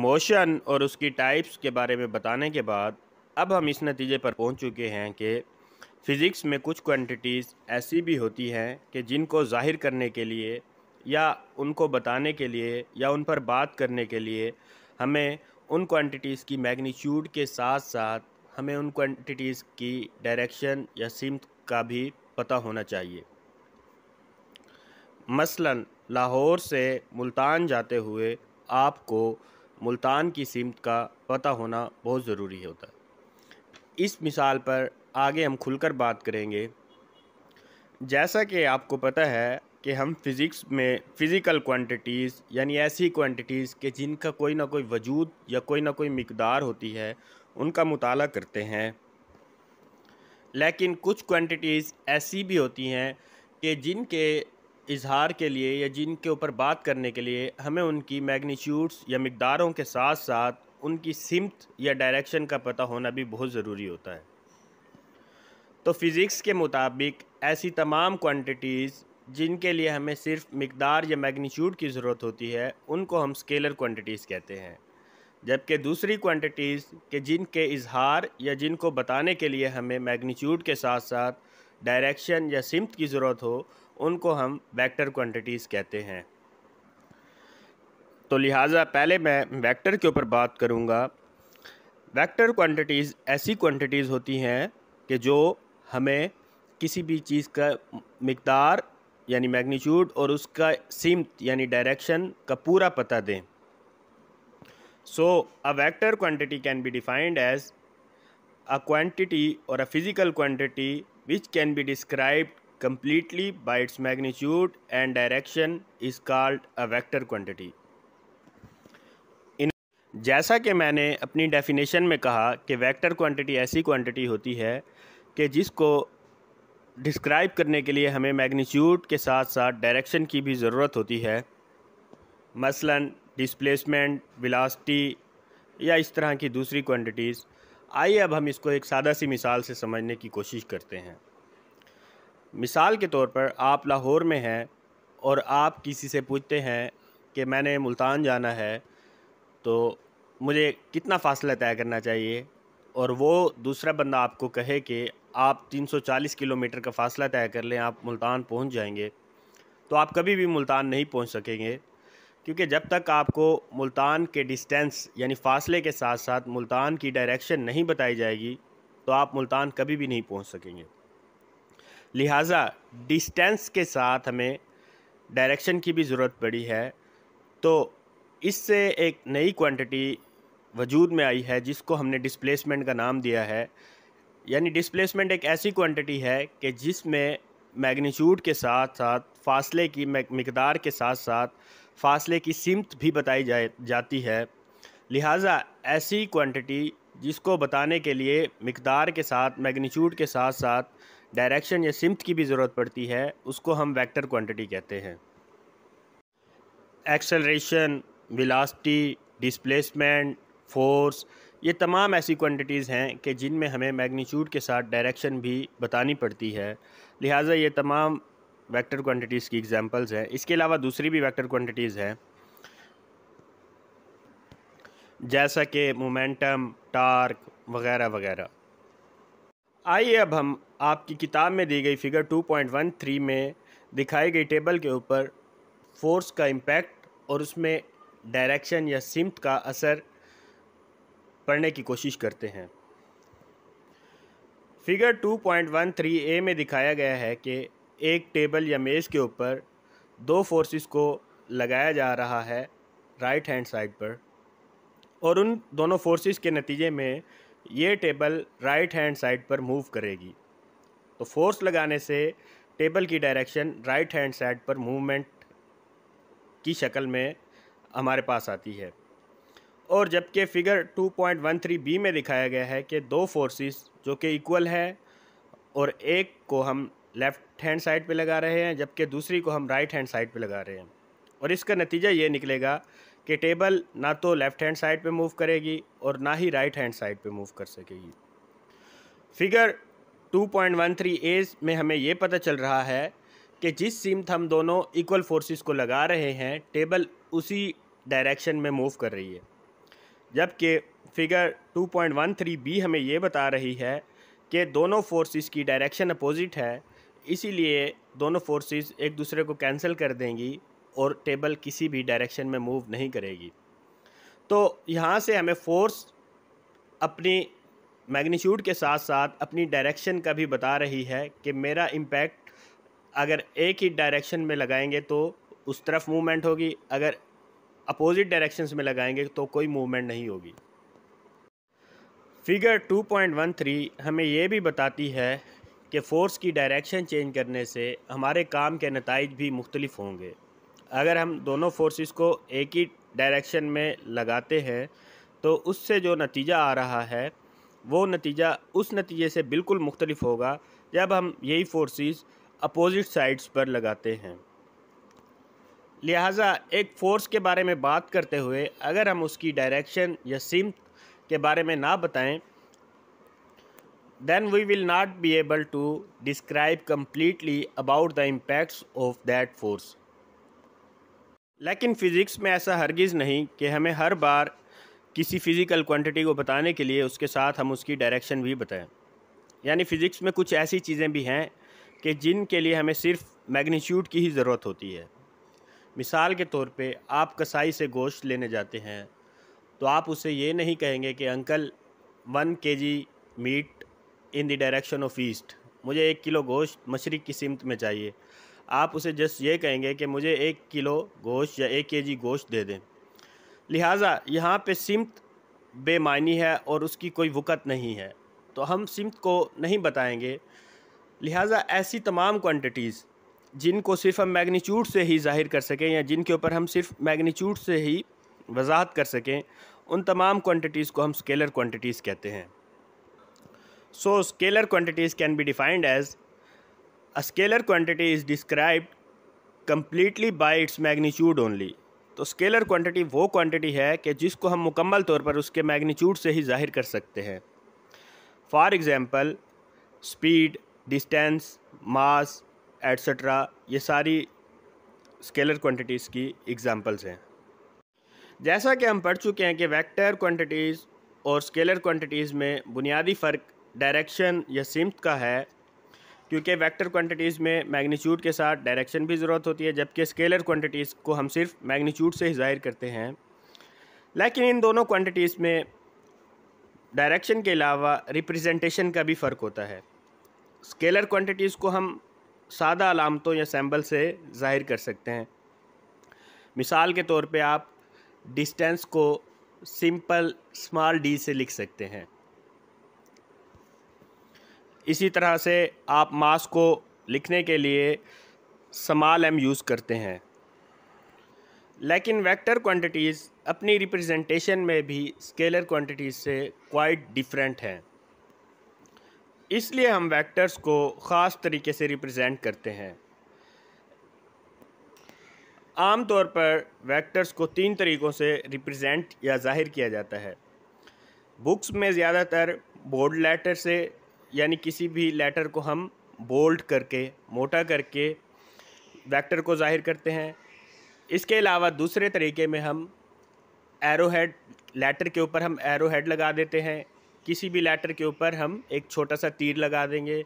Motion और उसकी types के बारे में बताने के बाद अब हम इस नतीजे पर पहुंच चुके हैं कि फ़िज़िक्स में कुछ क्वांटिटीज़ ऐसी भी होती हैं कि जिनको ज़ाहिर करने के लिए या उनको बताने के लिए या उन पर बात करने के लिए हमें उन क्वांटिटीज़ की मैग्नीट्यूड के साथ साथ हमें उन क्वांटिटीज़ की डायरेक्शन या सिमत का भी पता होना चाहिए मसलन लाहौर से मुल्तान जाते हुए आपको मुल्तान की सीमत का पता होना बहुत ज़रूरी होता है इस मिसाल पर आगे हम खुलकर बात करेंगे जैसा कि आपको पता है कि हम फिज़िक्स में फ़िज़िकल क्वांटिटीज़ यानी ऐसी क्वांटिटीज़ के जिनका कोई ना कोई वजूद या कोई ना कोई मकदार होती है उनका मताल करते हैं लेकिन कुछ क्वांटिटीज़ ऐसी भी होती हैं कि जिनके इजहार के लिए या जिनके ऊपर बात करने के लिए हमें उनकी मैग्नीट्यूड्स या मकदारों के साथ साथ उनकी सिमत या डायरेक्शन का पता होना भी बहुत ज़रूरी होता है तो फ़िज़िक्स के मुताबिक ऐसी तमाम क्वांटिटीज़ जिनके लिए हमें सिर्फ मकदार या मैग्नीट्यूड की ज़रूरत होती है उनको हम स्केलर क्वांटिटीज़ कहते हैं जबकि दूसरी क्वांटिटीज़ के जिनके इजहार या जिनको बताने के लिए हमें मैग्नीट्यूड के साथ साथ डायरेक्शन या सिमत की ज़रूरत हो उनको हम वेक्टर क्वांटिटीज़ कहते हैं तो लिहाजा पहले मैं वेक्टर के ऊपर बात करूँगा वेक्टर क्वांटिटीज़ ऐसी क्वांटिटीज़ होती हैं कि जो हमें किसी भी चीज़ का मकदार यानी मैग्नीट्यूड और उसका सिमत यानी डायरेक्शन का पूरा पता दें so a vector quantity can be defined as a quantity और a physical quantity which can be described completely by its magnitude and direction is called a vector quantity. इन जैसा कि मैंने अपनी डेफिनेशन में कहा कि वेक्टर क्वांटिटी ऐसी क्वांटिटी होती है कि जिसको डिस्क्राइब करने के लिए हमें मैग्नीट्यूड के साथ साथ डायरेक्शन की भी ज़रूरत होती है मसलन डिस्प्लेसमेंट विलासिटी या इस तरह की दूसरी क्वांटिटीज़ आइए अब हम इसको एक सादा सी मिसाल से समझने की कोशिश करते हैं मिसाल के तौर पर आप लाहौर में हैं और आप किसी से पूछते हैं कि मैंने मुल्तान जाना है तो मुझे कितना फ़ासला तय करना चाहिए और वो दूसरा बंदा आपको कहे कि आप 340 किलोमीटर का फ़ासला तय कर लें आप मुल्तान पहुंच जाएंगे तो आप कभी भी मुल्तान नहीं पहुंच सकेंगे क्योंकि जब तक आपको मुल्तान के डिस्टेंस यानी फ़ासले के साथ साथ मुल्तान की डायरेक्शन नहीं बताई जाएगी तो आप मुल्तान कभी भी नहीं पहुंच सकेंगे लिहाजा डिस्टेंस के साथ हमें डायरेक्शन की भी ज़रूरत पड़ी है तो इससे एक नई क्वांटिटी वजूद में आई है जिसको हमने डिस्प्लेसमेंट का नाम दिया है यानी डिस्प्लेसमेंट एक ऐसी क्वांटिटी है कि जिसमें मैग्नीट्यूड के साथ साथ फासले की मकदार के साथ साथ फासले की सिमत भी बताई जाए जाती है लिहाजा ऐसी क्वांटिटी जिसको बताने के लिए मकदार के साथ मैग्नीट्यूड के साथ साथ डायरेक्शन या सिमत की भी ज़रूरत पड़ती है उसको हम वेक्टर क्वांटिटी कहते हैं एक्सेलरेशन विलासटी डिस्प्लेसमेंट फोर्स ये तमाम ऐसी क्वांटिटीज़ हैं कि जिनमें हमें मैग्नीट्यूड के साथ डायरेक्शन भी बतानी पड़ती है लिहाजा ये तमाम वेक्टर क्वांटिटीज़ की एग्जांपल्स हैं इसके अलावा दूसरी भी वेक्टर क्वांटिटीज़ हैं जैसा कि मोमेंटम टार्क वगैरह वगैरह आइए अब हम आपकी किताब में दी गई फिगर 2.13 में दिखाई गई टेबल के ऊपर फोर्स का इम्पैक्ट और उसमें डायरेक्शन या सिमत का असर पढ़ने की कोशिश करते हैं फिगर 2.13 ए में दिखाया गया है कि एक टेबल या मेज़ के ऊपर दो फोर्सेस को लगाया जा रहा है राइट हैंड साइड पर और उन दोनों फोर्सेस के नतीजे में ये टेबल राइट हैंड साइड पर मूव करेगी तो फोर्स लगाने से टेबल की डायरेक्शन राइट हैंड साइड पर मूवमेंट की शक्ल में हमारे पास आती है और जबकि फिगर 2.13 बी में दिखाया गया है कि दो फोर्सेस जो कि इक्वल है और एक को हम लेफ़्ट हैंड साइड पे लगा रहे हैं जबकि दूसरी को हम राइट हैंड साइड पे लगा रहे हैं और इसका नतीजा ये निकलेगा कि टेबल ना तो लेफ़्ट हैंड साइड पे मूव करेगी और ना ही राइट हैंड साइड पे मूव कर सकेगी फिगर 2.13 ए में हमें ये पता चल रहा है कि जिस सीम थम दोनों इक्वल फोर्सेस को लगा रहे हैं टेबल उसी डायरेक्शन में मूव कर रही है जबकि फिगर 2.13 बी हमें ये बता रही है कि दोनों फोर्सेस की डायरेक्शन अपोजिट है इसीलिए दोनों फोर्सेस एक दूसरे को कैंसिल कर देंगी और टेबल किसी भी डायरेक्शन में मूव नहीं करेगी तो यहाँ से हमें फोर्स अपनी मैग्नीट्यूड के साथ साथ अपनी डायरेक्शन का भी बता रही है कि मेरा इम्पैक्ट अगर एक ही डायरेक्शन में लगाएंगे तो उस तरफ मूवमेंट होगी अगर अपोजिट डायरेक्शन में लगाएंगे तो कोई मूवमेंट नहीं होगी फिगर 2.13 हमें यह भी बताती है कि फ़ोर्स की डायरेक्शन चेंज करने से हमारे काम के नतज भी मुख्तलिफ होंगे अगर हम दोनों फोर्सेस को एक ही डायरेक्शन में लगाते हैं तो उससे जो नतीजा आ रहा है वो नतीजा उस नतीजे से बिल्कुल मुख्तलिफ होगा जब हम यही फोर्सेस अपोजिट साइड्स पर लगाते हैं लिहाजा एक फ़ोर्स के बारे में बात करते हुए अगर हम उसकी डायरेक्शन या सिम के बारे में ना बताएं then we will not be able to describe completely about the impacts of that force लेकिन फिज़िक्स में ऐसा हरगिज़ नहीं कि हमें हर बार किसी फिज़िकल क्वांटिटी को बताने के लिए उसके साथ हम उसकी डायरेक्शन भी बताएं यानी फ़िज़िक्स में कुछ ऐसी चीज़ें भी हैं कि जिनके लिए हमें सिर्फ मैग्नीट्यूड की ही ज़रूरत होती है मिसाल के तौर पे आप कसाई से गोश्त लेने जाते हैं तो आप उसे ये नहीं कहेंगे कि अंकल वन के जी meet in the direction of east मुझे एक किलो गोश्त मशरक़ की सिमत में चाहिए आप उसे जस्ट ये कहेंगे कि मुझे एक किलो गोश्त या एक के जी गोश्त दे दें लिहाजा यहाँ पे सिमत बेमानी है और उसकी कोई वक़त नहीं है तो हम सिमत को नहीं बताएंगे लिहाजा ऐसी तमाम क्वान्टिटीज़ जिनको सिर्फ हम मैग्नीट्यूड से ही जाहिर कर सकें या जिनके ऊपर हम सिर्फ मैगनीच्यूड से ही वजाहत कर सकें उन तमाम क्वान्टिटीज़ को हम स्केलर क्वान्टिटीज़ कहते हैं so scalar quantities can be defined as a scalar quantity is describe completely by its magnitude only तो स्केलर क्वांटिटी वो क्वांटिटी है कि जिसको हम मुकम्मल तौर पर उसके मैग्नीट्यूड से ही जाहिर कर सकते हैं for example speed distance mass etcetera ये सारी स्केलर क्वांटिटीज़ की एग्ज़ाम्पल्स हैं जैसा कि हम पढ़ चुके हैं कि वेक्टर क्वांटिटीज़ और स्केलर क्वांटिटीज़ में बुनियादी फ़र्क डायरेक्शन या सिमत का है क्योंकि वेक्टर क्वांटिटीज़ में मैग्नीट्यूड के साथ डायरेक्शन भी ज़रूरत होती है जबकि स्केलर क्वांटिटीज़ को हम सिर्फ मैग्नीट्यूड से ही ज़ाहिर करते हैं लेकिन इन दोनों क्वांटिटीज़ में डायरेक्शन के अलावा रिप्रेजेंटेशन का भी फ़र्क होता है स्केलर क्वांटिटीज़ को हम सादा अलामतों या सैम्बल से ज़ाहिर कर सकते हैं मिसाल के तौर पर आप डिस्टेंस को सिंपल स्मॉल डी से लिख सकते हैं इसी तरह से आप मास को लिखने के लिए समाल एम यूज़ करते हैं लेकिन वेक्टर क्वांटिटीज़ अपनी रिप्रेजेंटेशन में भी स्केलर क्वांटिटीज़ से क्वाइट डिफरेंट हैं इसलिए हम वेक्टर्स को ख़ास तरीके से रिप्रेजेंट करते हैं आम तौर पर वेक्टर्स को तीन तरीक़ों से रिप्रेजेंट या जाहिर किया जाता है बुक्स में ज़्यादातर बोर्ड लेटर से यानी किसी भी लेटर को हम बोल्ड करके मोटा करके वेक्टर को जाहिर करते हैं इसके अलावा दूसरे तरीके में हम एरो हेड लेटर के ऊपर हम एरो हेड लगा देते हैं किसी भी लेटर के ऊपर हम एक छोटा सा तीर लगा देंगे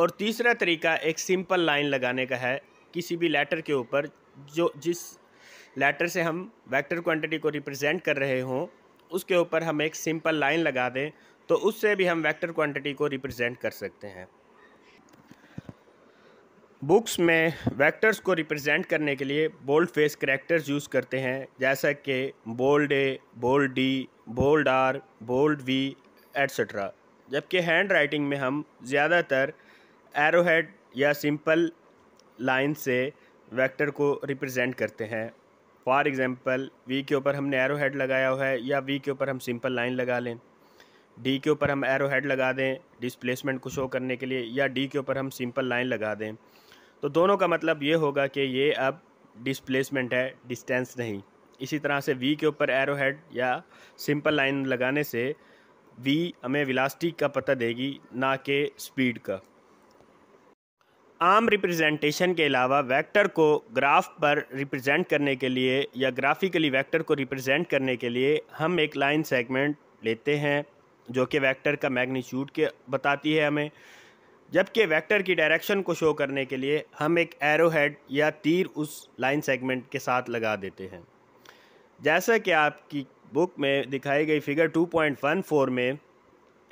और तीसरा तरीका एक सिंपल लाइन लगाने का है किसी भी लेटर के ऊपर जो जिस लेटर से हम वेक्टर क्वांटिटी को रिप्रेजेंट कर रहे हों उसके ऊपर हम एक सिंपल लाइन लगा दें तो उससे भी हम वेक्टर क्वांटिटी को रिप्रेजेंट कर सकते हैं बुक्स में वेक्टर्स को रिप्रेजेंट करने के लिए बोल्ड फेस करेक्टर्स यूज़ करते हैं जैसा कि bold A bold D bold R bold V etcetera जबकि हैंड राइटिंग में हम ज़्यादातर एरोहेड या सिंपल लाइन से वेक्टर को रिप्रेजेंट करते हैं फॉर एग्ज़ाम्पल वी के ऊपर हमने एरोहेड लगाया हुआ है या वी के ऊपर हम सिंपल लाइन लगा लें डी के ऊपर हम एरो हेड लगा दें डिस्प्लेसमेंट को शो करने के लिए या डी के ऊपर हम सिंपल लाइन लगा दें तो दोनों का मतलब ये होगा कि ये अब डिस्प्लेसमेंट है डिस्टेंस नहीं इसी तरह से वी के ऊपर एरो हेड या सिंपल लाइन लगाने से वी हमें विलास्टिक का पता देगी ना कि स्पीड का आम रिप्रेजेंटेशन के अलावा वेक्टर को ग्राफ पर रिप्रेजेंट करने के लिए या ग्राफिकली वेक्टर को रिप्रेजेंट करने के लिए हम एक लाइन सेगमेंट लेते हैं जो कि वेक्टर का मैग्नीट्यूड के बताती है हमें जबकि वेक्टर की डायरेक्शन को शो करने के लिए हम एक एरो हेड या तीर उस लाइन सेगमेंट के साथ लगा देते हैं जैसा कि आपकी बुक में दिखाई गई फिगर 2.14 में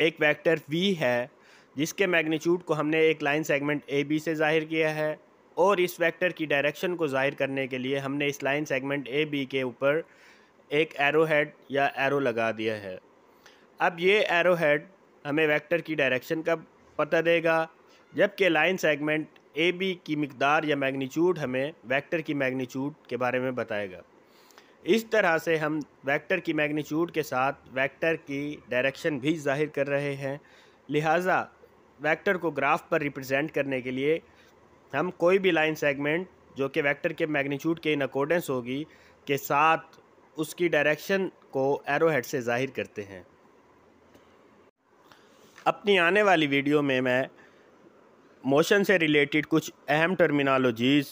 एक वेक्टर v है जिसके मैग्नीट्यूड को हमने एक लाइन सेगमेंट ए बी से ज़ाहिर किया है और इस वेक्टर की डायरेक्शन को ज़ाहिर करने के लिए हमने इस लाइन सेगमेंट ए बी के ऊपर एक एरो हेड या एरो लगा दिया है अब ये एरो हेड हमें वेक्टर की डायरेक्शन का पता देगा जबकि लाइन सेगमेंट ए बी की मकदार या मैग्नीट्यूड हमें वेक्टर की मैग्नीट्यूड के बारे में बताएगा इस तरह से हम वेक्टर की मैग्नीट्यूड के साथ वेक्टर की डायरेक्शन भी जाहिर कर रहे हैं लिहाजा वेक्टर को ग्राफ पर रिप्रेजेंट करने के लिए हम कोई भी लाइन सेगमेंट जो कि वेक्टर के मैग्नीट्यूड के इन अकॉर्डेंस होगी के साथ उसकी डायरेक्शन को एरोहेड से जाहिर करते हैं अपनी आने वाली वीडियो में मैं मोशन से रिलेटेड कुछ अहम टर्मिनोलॉजीज़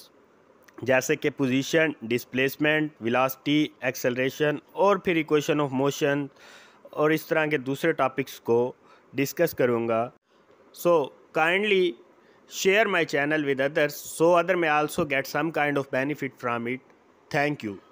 जैसे कि पोजीशन डिस्प्लेसमेंट विलासटी एक्सेलरेशन और फिर इक्वेशन ऑफ मोशन और इस तरह के दूसरे टॉपिक्स को डिस्कस करूँगा so kindly share my channel with others so other may also get some kind of benefit from it thank you